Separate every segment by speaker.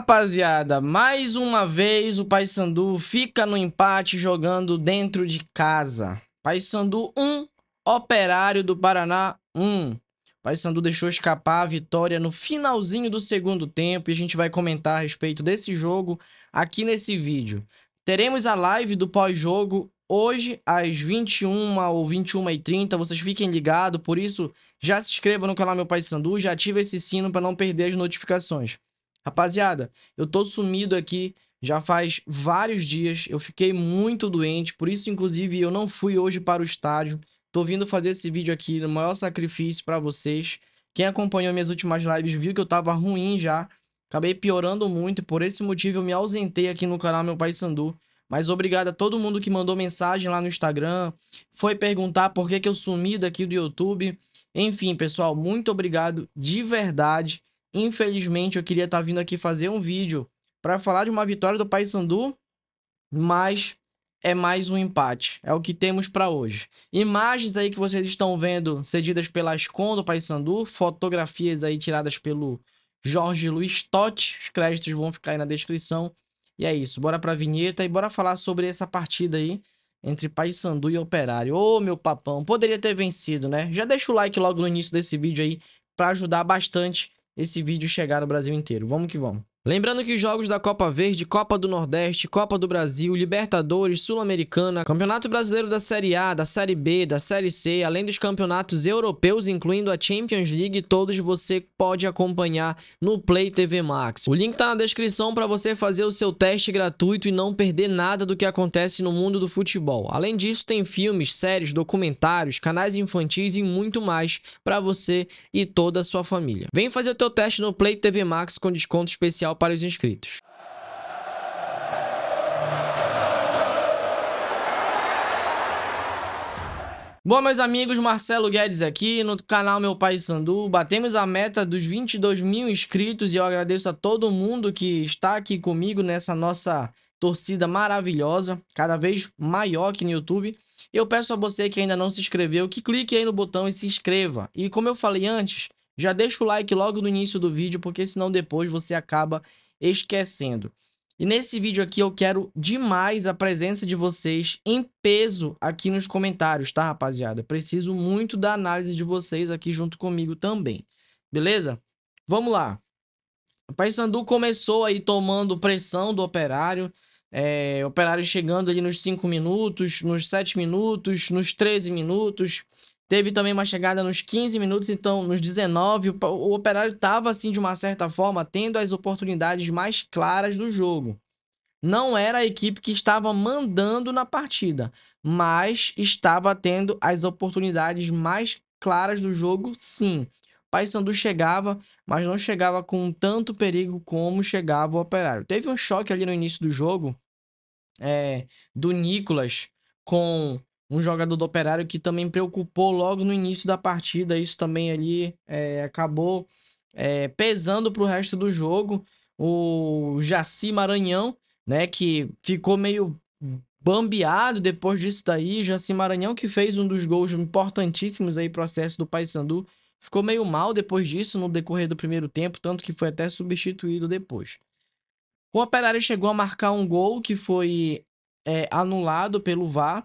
Speaker 1: rapaziada, mais uma vez o Paysandu fica no empate jogando dentro de casa. Paysandu 1, Operário do Paraná 1. Paysandu deixou escapar a vitória no finalzinho do segundo tempo e a gente vai comentar a respeito desse jogo aqui nesse vídeo. Teremos a live do pós-jogo hoje às 21 ou 21h30, vocês fiquem ligados, por isso já se inscreva no canal Meu Paysandu, já ativa esse sino para não perder as notificações. Rapaziada, eu tô sumido aqui já faz vários dias. Eu fiquei muito doente, por isso, inclusive, eu não fui hoje para o estádio. Tô vindo fazer esse vídeo aqui no maior sacrifício para vocês. Quem acompanhou minhas últimas lives viu que eu tava ruim já. Acabei piorando muito, por esse motivo eu me ausentei aqui no canal Meu Pai Sandu. Mas obrigado a todo mundo que mandou mensagem lá no Instagram, foi perguntar por que, que eu sumi daqui do YouTube. Enfim, pessoal, muito obrigado de verdade. Infelizmente, eu queria estar tá vindo aqui fazer um vídeo para falar de uma vitória do Paysandu, mas é mais um empate. É o que temos para hoje. Imagens aí que vocês estão vendo cedidas pela Ascom do Paysandu, fotografias aí tiradas pelo Jorge Luiz Totti. Os créditos vão ficar aí na descrição. E é isso, bora pra vinheta e bora falar sobre essa partida aí entre Paysandu e Operário. Ô, oh, meu papão, poderia ter vencido, né? Já deixa o like logo no início desse vídeo aí para ajudar bastante esse vídeo chegar no Brasil inteiro. Vamos que vamos. Lembrando que os jogos da Copa Verde, Copa do Nordeste, Copa do Brasil, Libertadores, Sul-Americana, Campeonato Brasileiro da Série A, da Série B, da Série C, além dos campeonatos europeus, incluindo a Champions League, todos você pode acompanhar no Play TV Max. O link tá na descrição para você fazer o seu teste gratuito e não perder nada do que acontece no mundo do futebol. Além disso, tem filmes, séries, documentários, canais infantis e muito mais para você e toda a sua família. Vem fazer o teu teste no Play TV Max com desconto especial especial para os inscritos. Bom, meus amigos, Marcelo Guedes aqui no canal Meu Pai Sandu. Batemos a meta dos 22 mil inscritos e eu agradeço a todo mundo que está aqui comigo nessa nossa torcida maravilhosa, cada vez maior aqui no YouTube. Eu peço a você que ainda não se inscreveu que clique aí no botão e se inscreva. E como eu falei antes, já deixa o like logo no início do vídeo, porque senão depois você acaba esquecendo. E nesse vídeo aqui eu quero demais a presença de vocês em peso aqui nos comentários, tá, rapaziada? Preciso muito da análise de vocês aqui junto comigo também, beleza? Vamos lá. O Paysandu começou aí tomando pressão do Operário, é, Operário chegando ali nos 5 minutos, nos 7 minutos, nos 13 minutos. Teve também uma chegada nos 15 minutos, então nos 19, o, o Operário estava, assim, de uma certa forma, tendo as oportunidades mais claras do jogo. Não era a equipe que estava mandando na partida, mas estava tendo as oportunidades mais claras do jogo, sim. Paysandu chegava, mas não chegava com tanto perigo como chegava o Operário. Teve um choque ali no início do jogo é, do Nicolas com um jogador do Operário que também preocupou logo no início da partida. Isso também ali é, acabou é, pesando para o resto do jogo. O Jaci Maranhão, né, que ficou meio bambeado depois disso daí. Jaci Maranhão que fez um dos gols importantíssimos aí processo do Paysandu. Ficou meio mal depois disso no decorrer do primeiro tempo, tanto que foi até substituído depois. O Operário chegou a marcar um gol que foi é, anulado pelo VAR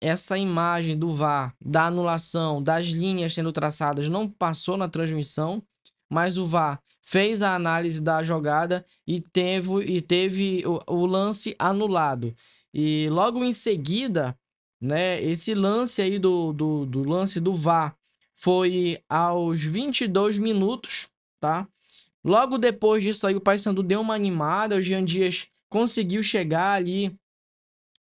Speaker 1: essa imagem do VAR, da anulação, das linhas sendo traçadas, não passou na transmissão, mas o VAR fez a análise da jogada e teve, e teve o, o lance anulado. E logo em seguida, né, esse lance aí do, do, do lance do VAR foi aos 22 minutos, tá? Logo depois disso aí, o Paysandu deu uma animada, o Jean Dias conseguiu chegar ali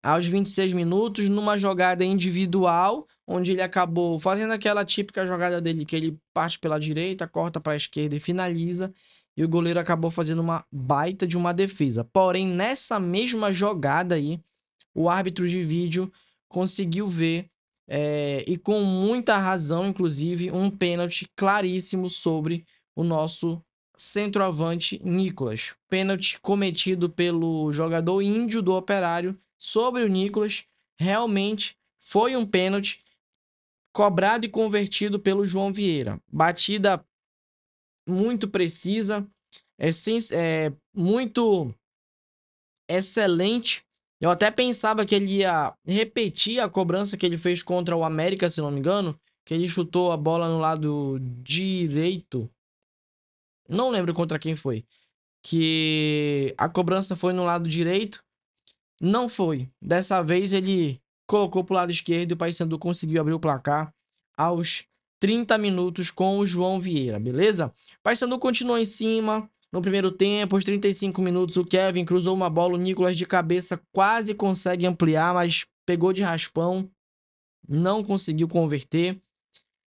Speaker 1: aos 26 minutos, numa jogada individual, onde ele acabou fazendo aquela típica jogada dele, que ele parte pela direita, corta para a esquerda e finaliza, e o goleiro acabou fazendo uma baita de uma defesa. Porém, nessa mesma jogada aí, o árbitro de vídeo conseguiu ver, é, e com muita razão, inclusive, um pênalti claríssimo sobre o nosso centroavante Nicolas. Pênalti cometido pelo jogador índio do Operário sobre o Nicolas realmente foi um pênalti cobrado e convertido pelo João Vieira. Batida muito precisa, é, é muito excelente. Eu até pensava que ele ia repetir a cobrança que ele fez contra o América, se não me engano, que ele chutou a bola no lado direito. Não lembro contra quem foi. Que a cobrança foi no lado direito não foi. Dessa vez ele colocou para o lado esquerdo e o Paysandu conseguiu abrir o placar aos 30 minutos com o João Vieira, beleza? Paysandu continuou em cima. No primeiro tempo, aos 35 minutos, o Kevin cruzou uma bola, o Nicolas de cabeça quase consegue ampliar, mas pegou de raspão, não conseguiu converter.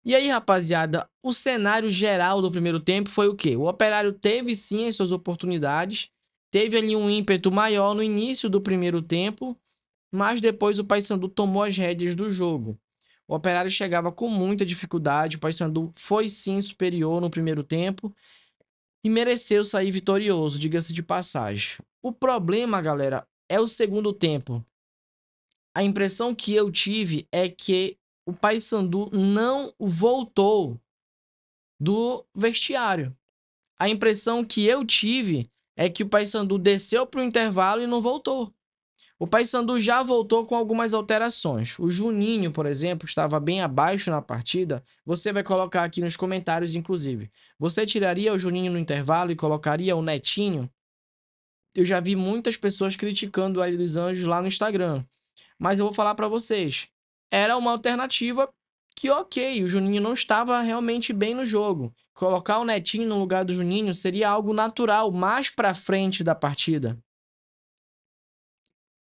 Speaker 1: E aí, rapaziada, o cenário geral do primeiro tempo foi o quê? O Operário teve sim as suas oportunidades, Teve ali um ímpeto maior no início do primeiro tempo, mas depois o Paysandu tomou as rédeas do jogo. O Operário chegava com muita dificuldade, o Paysandu foi sim superior no primeiro tempo e mereceu sair vitorioso, diga-se de passagem. O problema, galera, é o segundo tempo. A impressão que eu tive é que o Paysandu não voltou do vestiário. A impressão que eu tive é que o Paysandu desceu para o intervalo e não voltou. O Paysandu já voltou com algumas alterações. O Juninho, por exemplo, estava bem abaixo na partida. Você vai colocar aqui nos comentários, inclusive. Você tiraria o Juninho no intervalo e colocaria o Netinho? Eu já vi muitas pessoas criticando a dos Anjos lá no Instagram. Mas eu vou falar para vocês. Era uma alternativa que, ok, o Juninho não estava realmente bem no jogo. Colocar o Netinho no lugar do Juninho seria algo natural mais para frente da partida.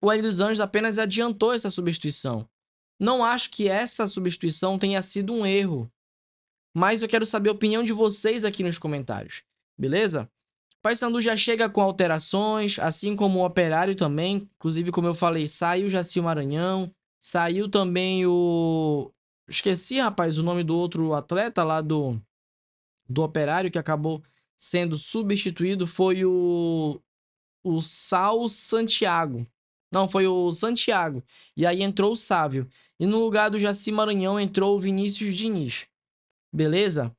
Speaker 1: O Hélio dos Anjos apenas adiantou essa substituição. Não acho que essa substituição tenha sido um erro. Mas eu quero saber a opinião de vocês aqui nos comentários, beleza? Paysandu já chega com alterações, assim como o Operário também. Inclusive, como eu falei, saiu Jaci Maranhão, saiu também o. Esqueci, rapaz, o nome do outro atleta lá do do Operário que acabou sendo substituído foi o o Sal Santiago. Não, foi o Santiago. E aí entrou o Sávio. E no lugar do Jaci Maranhão entrou o Vinícius Diniz. Beleza?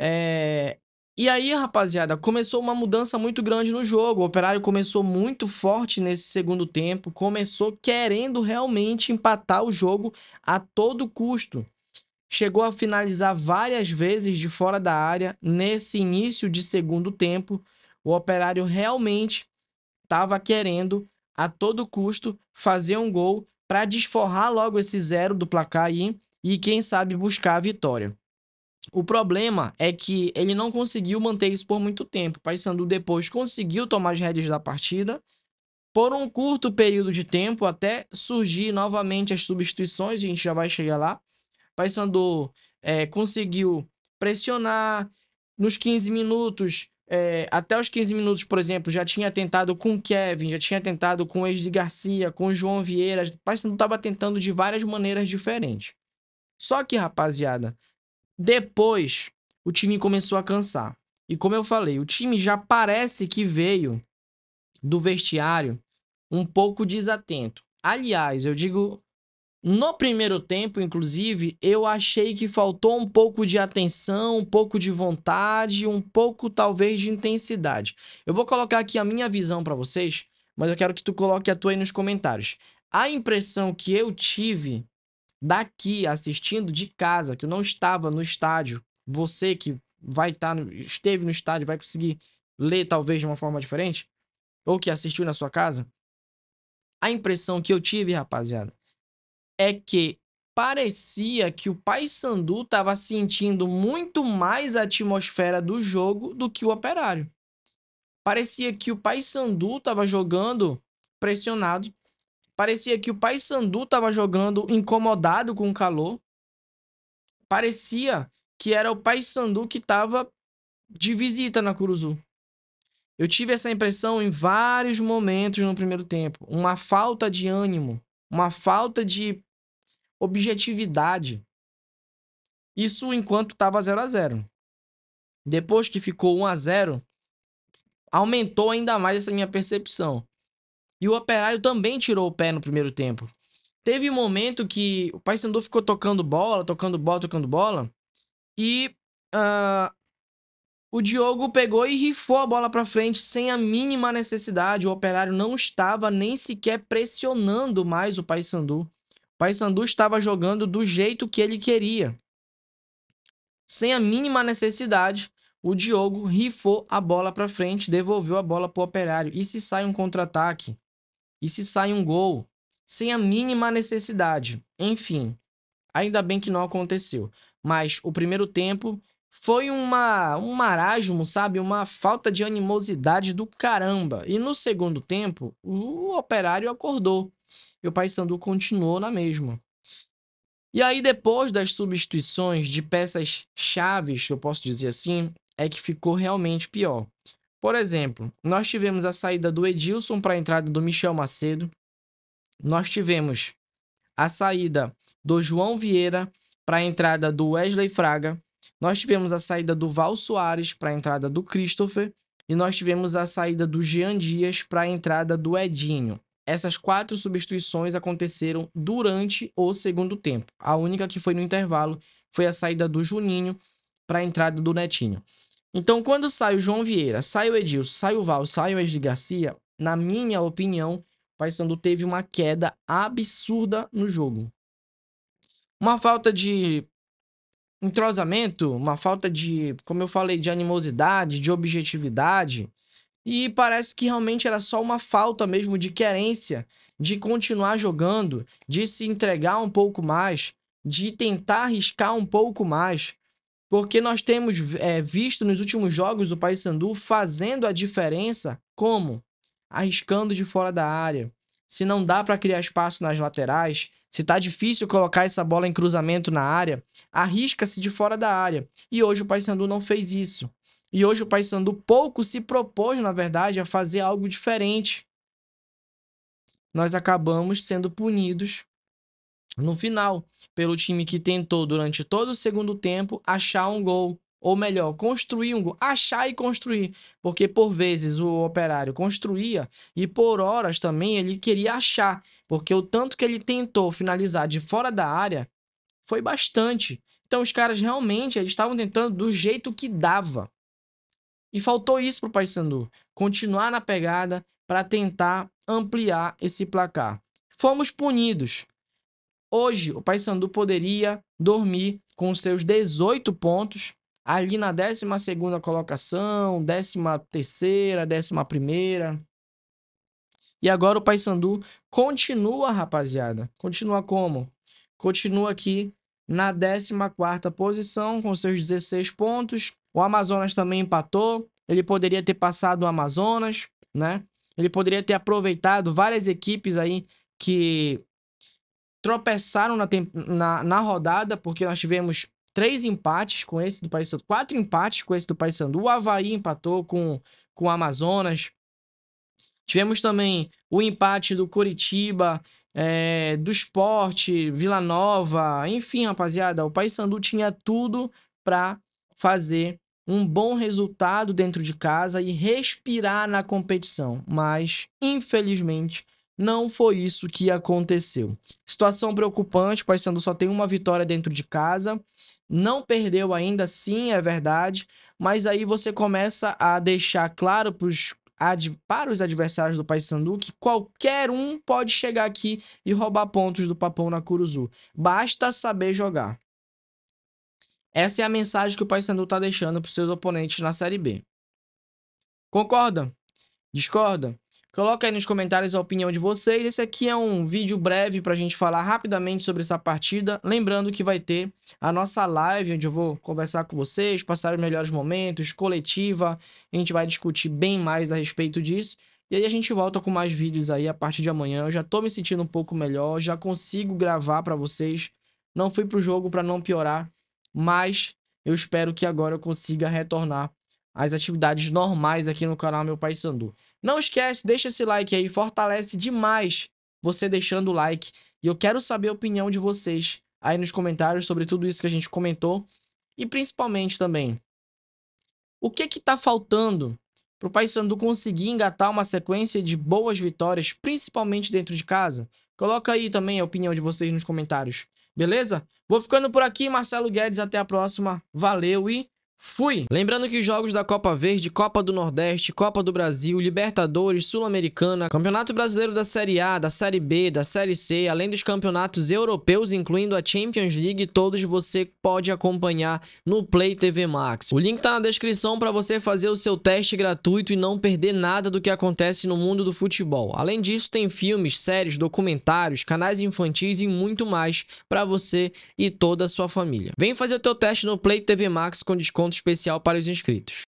Speaker 1: É... E aí, rapaziada, começou uma mudança muito grande no jogo. O Operário começou muito forte nesse segundo tempo. Começou querendo realmente empatar o jogo a todo custo chegou a finalizar várias vezes de fora da área. Nesse início de segundo tempo, o Operário realmente estava querendo a todo custo fazer um gol para desforrar logo esse zero do placar aí e quem sabe buscar a vitória. O problema é que ele não conseguiu manter isso por muito tempo. Paysandu depois conseguiu tomar as rédeas da partida. Por um curto período de tempo, até surgir novamente as substituições, a gente já vai chegar lá. Paysandu é, eh, conseguiu pressionar nos 15 minutos. É, até os 15 minutos, por exemplo, já tinha tentado com o Kevin, já tinha tentado com o Eide Garcia, com o João Vieira. O Paysandu estava tentando de várias maneiras diferentes. Só que, rapaziada, depois o time começou a cansar. E como eu falei, o time já parece que veio do vestiário um pouco desatento. Aliás, eu digo no primeiro tempo, inclusive, eu achei que faltou um pouco de atenção, um pouco de vontade, um pouco talvez de intensidade. Eu vou colocar aqui a minha visão para vocês, mas eu quero que tu coloque a tua aí nos comentários. A impressão que eu tive daqui assistindo de casa, que eu não estava no estádio, você que vai estar tá esteve no estádio vai conseguir ler talvez de uma forma diferente, ou que assistiu na sua casa. A impressão que eu tive, rapaziada, é que parecia que o pai Sandu estava sentindo muito mais a atmosfera do jogo do que o Operário. Parecia que o pai Sandu estava jogando pressionado. Parecia que o pai Sandu estava jogando incomodado com o calor. Parecia que era o pai Sandu que estava de visita na Curuzu. Eu tive essa impressão em vários momentos no primeiro tempo, uma falta de ânimo, uma falta de objetividade. Isso enquanto estava 0 a 0. Depois que ficou 1 a 0, aumentou ainda mais essa minha percepção. E o Operário também tirou o pé no primeiro tempo. Teve um momento que o Paysandu ficou tocando bola, tocando bola, tocando bola, e uh, o Diogo pegou e rifou a bola para frente sem a mínima necessidade. O Operário não estava nem sequer pressionando mais o Paysandu. Paysandu estava jogando do jeito que ele queria. Sem a mínima necessidade, o Diogo rifou a bola para frente, devolveu a bola para o Operário. E se sai um contra-ataque? E se sai um gol? Sem a mínima necessidade. Enfim, ainda bem que não aconteceu. Mas o primeiro tempo foi uma, um marasmo, sabe? Uma falta de animosidade do caramba. E no segundo tempo, o Operário acordou e o Paysandu continuou na mesma. E aí, depois das substituições de peças chaves, eu posso dizer assim, é que ficou realmente pior. Por exemplo, nós tivemos a saída do Edilson para a entrada do Michel Macedo, nós tivemos a saída do João Vieira para a entrada do Wesley Fraga, nós tivemos a saída do Val Soares para a entrada do Christopher e nós tivemos a saída do Jean Dias para a entrada do Edinho. Essas quatro substituições aconteceram durante o segundo tempo. A única que foi no intervalo foi a saída do Juninho para a entrada do Netinho. Então, quando sai o João Vieira, sai o Edilson, sai o Val, sai o Esdi Garcia, na minha opinião, Paysandu teve uma queda absurda no jogo. Uma falta de entrosamento, uma falta de, como eu falei, de animosidade, de objetividade. E parece que realmente era só uma falta mesmo de querência, de continuar jogando, de se entregar um pouco mais, de tentar arriscar um pouco mais. Porque nós temos é, visto nos últimos jogos o Paysandu fazendo a diferença como? Arriscando de fora da área. Se não dá para criar espaço nas laterais, se tá difícil colocar essa bola em cruzamento na área, arrisca-se de fora da área. E hoje o Paysandu não fez isso. E hoje o Paysandu pouco se propôs, na verdade, a fazer algo diferente. Nós acabamos sendo punidos no final pelo time que tentou durante todo o segundo tempo achar um gol, ou melhor, construir um gol, achar e construir, porque por vezes o operário construía e por horas também ele queria achar, porque o tanto que ele tentou finalizar de fora da área foi bastante. Então os caras realmente eles estavam tentando do jeito que dava. E faltou isso para o Paysandu, continuar na pegada para tentar ampliar esse placar. Fomos punidos. Hoje o Paysandu poderia dormir com seus 18 pontos ali na 12 colocação, 13 11 E agora o Paysandu continua, rapaziada. Continua como? Continua aqui na 14 posição com seus 16 pontos, o Amazonas também empatou. Ele poderia ter passado o Amazonas, né? Ele poderia ter aproveitado várias equipes aí que tropeçaram na, na, na rodada, porque nós tivemos três empates com esse do Paysandu, quatro empates com esse do Paysandu. O Havaí empatou com, com o Amazonas. Tivemos também o empate do Coritiba, é, do Esporte, Vila Nova, enfim, rapaziada, o Paysandu tinha tudo para fazer um bom resultado dentro de casa e respirar na competição, mas infelizmente não foi isso que aconteceu. Situação preocupante, o Paysandu só tem uma vitória dentro de casa, não perdeu ainda, sim, é verdade, mas aí você começa a deixar claro pros para os adversários do Paysandu que qualquer um pode chegar aqui e roubar pontos do Papão na Curuzu. Basta saber jogar. Essa é a mensagem que o Paysandu está deixando para seus oponentes na Série B. Concorda? Discorda? Coloca aí nos comentários a opinião de vocês. Esse aqui é um vídeo breve para a gente falar rapidamente sobre essa partida. Lembrando que vai ter a nossa live, onde eu vou conversar com vocês, passar os melhores momentos, coletiva. A gente vai discutir bem mais a respeito disso. E aí a gente volta com mais vídeos aí a partir de amanhã. Eu já estou me sentindo um pouco melhor, já consigo gravar para vocês. Não fui para o jogo para não piorar mas eu espero que agora eu consiga retornar às atividades normais aqui no canal Meu Pai Sandu. Não esquece, deixa esse like aí, fortalece demais você deixando o like. E eu quero saber a opinião de vocês aí nos comentários sobre tudo isso que a gente comentou e principalmente também o que que tá faltando para o Sandu conseguir engatar uma sequência de boas vitórias, principalmente dentro de casa? Coloca aí também a opinião de vocês nos comentários. Beleza? Vou ficando por aqui, Marcelo Guedes. Até a próxima. Valeu e Fui! Lembrando que os jogos da Copa Verde, Copa do Nordeste, Copa do Brasil, Libertadores, Sul-Americana, Campeonato Brasileiro da Série A, da Série B, da Série C, além dos campeonatos europeus, incluindo a Champions League, todos você pode acompanhar no Play TV Max. O link tá na descrição para você fazer o seu teste gratuito e não perder nada do que acontece no mundo do futebol. Além disso, tem filmes, séries, documentários, canais infantis e muito mais para você e toda a sua família. Vem fazer o teu teste no Play TV Max com desconto desconto especial para os inscritos.